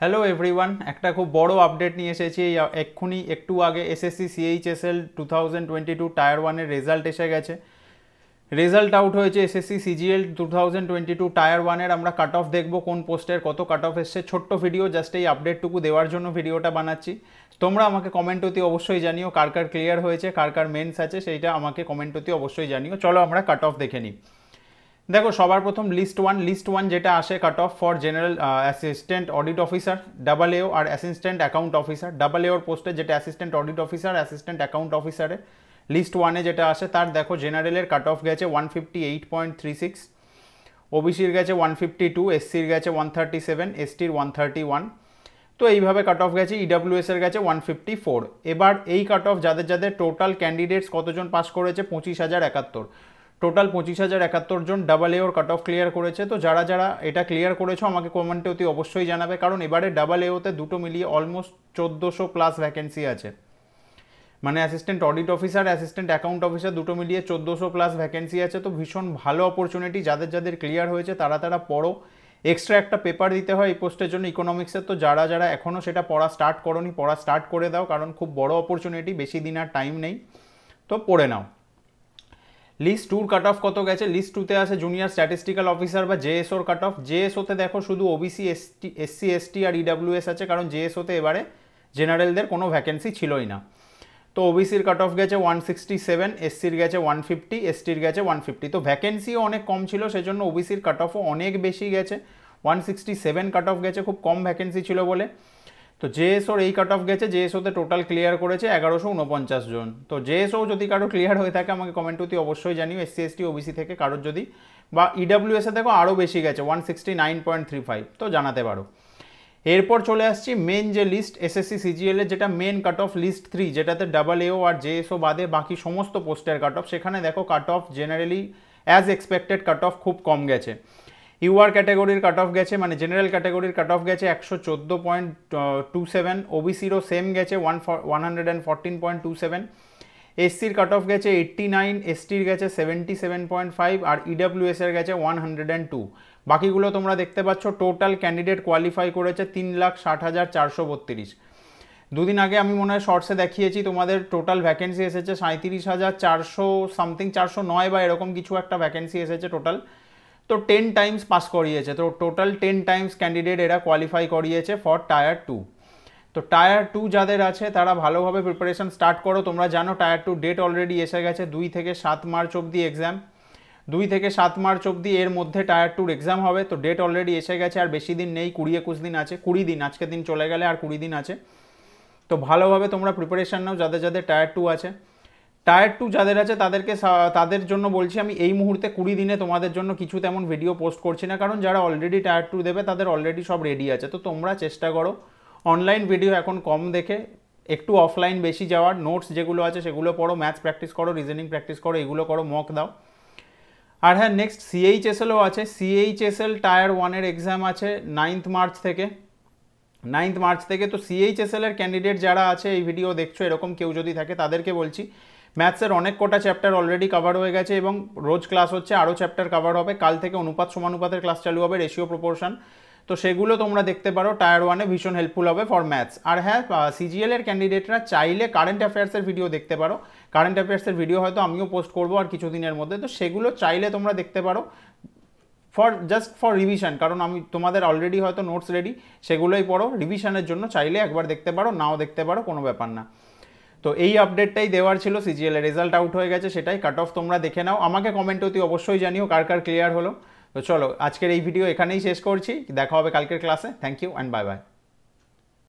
hello everyone একটা খুব বড় আপডেট নিয়ে এসেছি এক্ষুনি একটু আগে SSC CHSL two thousand twenty two tier ওয়ানের রেজাল্ট এসে গেছে রেজাল্ট আউট হয়েছে SSC CGL two thousand twenty two tier ওয়ানের আমরা কাট অফ দেখবো কোন পোস্টের কত কাট অফ এসছে ছোট্ট ভিডিও জাস্ট এই আপডেটটুকু দেওয়ার জন্য ভিডিওটা বানাচ্ছি তোমরা আমাকে কমেন্ট অতি অবশ্যই জানিও কার কার ক্লিয়ার হয়েছে কার কার মেন্স আছে সেইটা আমাকে কমেন্ট অতি অবশ্যই জানিও চলো আমরা কাট অফ দেখে নিই দেখো সবার প্রথম লিস্ট ওয়ান লিস্ট ওয়ান যেটা আসে cut off for general assistant audit officer double AO আর অ্যাসিস্ট্যান্ট অ্যাকাউন্ট অফিসার ডাবল এওর পোস্টে যেটা assistant audit officer assistant account অফিসারে লিস্ট ওয়ানে যেটা আসে তার দেখো জেনারেলের কাট অফ গেছে one fifty eight point three six ওবিসির গেছে ওয়ান ফিফটি টু এসসির গেছে ওয়ান থার্টি সেভেন এসটির ওয়ান থার্টি ওয়ান তো এইভাবে কাট অফ গেছে ইডাব্লিউএসের e গেছে ওয়ান ফিফটি ফোর এবার এই কাট অফ যাদের যাদের টোটাল ক্যান্ডিডেটস কতজন পাস করেছে পঁচিশ হাজার একাত্তর টোটাল পঁচিশ হাজার একাত্তর জন ডাবল এওর কাট অফ ক্লিয়ার করেছে তো যারা যারা এটা ক্লিয়ার করেছো আমাকে কমেন্টে অতি অবশ্যই জানাবে কারণ এবারে ডাবল এওতে দুটো মিলিয়ে অলমোস্ট চোদ্দোশো প্লাস ভ্যাকেন্সি আছে মানে assistant audit officer assistant account officer দুটো মিলিয়ে চোদ্দোশো প্লাস ভ্যাকেন্সি আছে তো ভীষণ ভালো অপরচুনিটি যাদের যাদের ক্লিয়ার হয়েছে তারা তারা পড়ো এক্সট্রা একটা পেপার দিতে হয় এই পোস্টের জন্য ইকোনমিক্সের তো যারা যারা এখনও সেটা পড়া স্টার্ট করনি পড়া স্টার্ট করে দাও কারণ খুব বড় অপরচুনিটি বেশি দিন আর টাইম নেই তো পড়ে নাও লিস্ট টুর কাট অফ কত গেছে লিস্ট টুতে আছে জুনিয়র স্ট্যাটিস্টিক্যাল অফিসার বা জেএসওর কাট অফ জেএসওতে দেখো শুধু ওবিসি এসটি এসসি এসটি আর ইডাব্লিউএস e আছে কারণ জেএসওতে এবারে জেনারেলদের কোনো ভ্যাকেন্সি ছিলই না তো ওবিসির কাট অফ গেছে ওয়ান সিক্সটি সেভেন এসসির গেছে ওয়ান ফিফটি এসটির গেছে ওয়ান ফিফটি তো ভ্যাকেন্সিও অনেক কম ছিল সেজন্য ওবিসির কাট অফও অনেক বেশি গেছে one sixty seven cut off গেছে খুব কম ভ্যাকেন্সি ছিল বলে তো জেএসওর এই কাট অফ গেছে জেএসওতে টোটাল ক্লিয়ার করেছে এগারোশো উনপঞ্চাশ জন তো জেএসও যদি কারো ক্লিয়ার হয়ে থাকে আমাকে কমেন্ট অতি অবশ্যই জানিও এসসি এসটি ওবিসি থেকে কারোর যদি বা ইডাব্লিউএসে দেখো আরও বেশি গেছে one sixty nine point three five তো জানাতে পারো এরপর চলে আসছি মেন যে লিস্ট এসএসসি সিজিএল এর যেটা main cut off list three যেটাতে ডাবল এও আর জেএসও বাদে বাকি সমস্ত পোস্টের কাট অফ সেখানে দেখো cut off generally as expected cut off খুব কম গেছে ইউআর ক্যাটাগরির কাট অফ গেছে মানে জেনারেল ক্যাটাগরির কাট অফ গেছে একশো চোদ্দো পয়েন্ট টু সেভেন ওবিসিরও সেম গেছে one one hundred and fourteen point two seven এসসির কাট অফ গেছে এইট্টি নাইন এসটির গেছে সেভেন্টি সেভেন পয়েন্ট ফাইভ আর ইডাব্লিউএস e এর গেছে ওয়ান হান্ড্রেড অ্যান্ড টু বাকিগুলো তোমরা দেখতে পাচ্ছ টোটাল ক্যান্ডিডেট কোয়ালিফাই করেছে তিন লাখ ষাট হাজার চারশো বত্রিশ দুদিন আগে আমি মনে হয় শর্টসে দেখিয়েছি তোমাদের টোটাল ভ্যাকেন্সি এসেছে সাঁত্রিশ হাজার চারশো সামথিং চারশো নয় বা এরকম কিছু একটা ভ্যাকেন্সি এসেছে টোটাল তো টেন টাইমস পাস করিয়েছে তো টোটাল টেন টাইমস ক্যান্ডিডেট এরা কোয়ালিফাই করিয়েছে ফর টায়ার টু তো টায়ার টু যাদের আছে তারা ভালোভাবে প্রিপারেশান স্টার্ট করো তোমরা জানো টায়ার টু ডেট অলরেডি এসে গেছে দুই থেকে সাত মার্চ অবধি এক্সাম দুই থেকে সাত মার্চ অবধি এর মধ্যে টায়ার টুর এক্সাম হবে তো ডেট অলরেডি এসে গেছে আর বেশি দিন নেই কুড়ি একুশ দিন আছে কুড়ি দিন আজকে দিন চলে গেলে আর কুড়ি দিন আছে তো ভালোভাবে তোমরা প্রিপারেশান নাও যাদের যাদের টায়ার টু আছে টায়ার টু যাদের আছে তাদেরকে তাদের জন্য বলছি আমি এই মুহূর্তে কুড়ি দিনে তোমাদের জন্য কিছু তেমন ভিডিও পোস্ট করছি না কারণ যারা অলরেডি টায়ার টু দেবে তাদের অলরেডি সব রেডি আছে তো তোমরা চেষ্টা করো অনলাইন ভিডিও এখন কম দেখে একটু অফলাইন বেশি যাওয়ার নোটস যেগুলো আছে সেগুলো পড়ো ম্যাথস প্র্যাকটিস করো রিজনিং প্র্যাকটিস করো এগুলো করো মক দাও আর হ্যাঁ নেক্সট সিএইচএসএলও আছে সিএইচএসএল টায়ার ওয়ানের এক্সাম আছে নাইন্থ মার্চ থেকে নাইন্থ মার্চ থেকে তো সিএইচএসএলের ক্যান্ডিডেট যারা আছে এই ভিডিও দেখছো এরকম কেউ যদি থাকে তাদেরকে বলছি ম্যাথসের অনেক কটা চ্যাপ্টার অলরেডি কাভার হয়ে গেছে এবং রোজ ক্লাস হচ্ছে আরও চ্যাপ্টার কাভার হবে কাল থেকে অনুপাত সমানুপাতের ক্লাস চালু হবে রেশিও প্রপোর্শন তো সেগুলো তোমরা দেখতে পারো টায়ার ওয়ানে ভীষণ হেল্পফুল হবে ফর ম্যাথস আর হ্যাঁ সিজিএলের ক্যান্ডিডেটরা চাইলে কারেন্ট অ্যাফেয়ার্সের ভিডিও দেখতে পারো কারেন্ট অ্যাফেয়ার্সের ভিডিও হয়তো আমিও পোস্ট করবো আর কিছু দিনের মধ্যে তো সেগুলো চাইলে তোমরা দেখতে পারো ফর জাস্ট ফর রিভিশন কারণ আমি তোমাদের অলরেডি হয়তো নোটস রেডি সেগুলোই পড়ো রিভিশনের জন্য চাইলে একবার দেখতে পারো নাও দেখতে পারো কোনো ব্যাপার না তো এই আপডেটটাই দেওয়ার ছিল সিজিএল এর রেজাল্ট আউট হয়ে গেছে সেটাই কাট অফ তোমরা দেখে নাও আমাকে কমেন্ট অতি অবশ্যই জানিও কার কার ক্লিয়ার হলো তো চলো আজকের এই ভিডিও এখানেই শেষ করছি দেখা হবে কালকের ক্লাসে thank you and bye by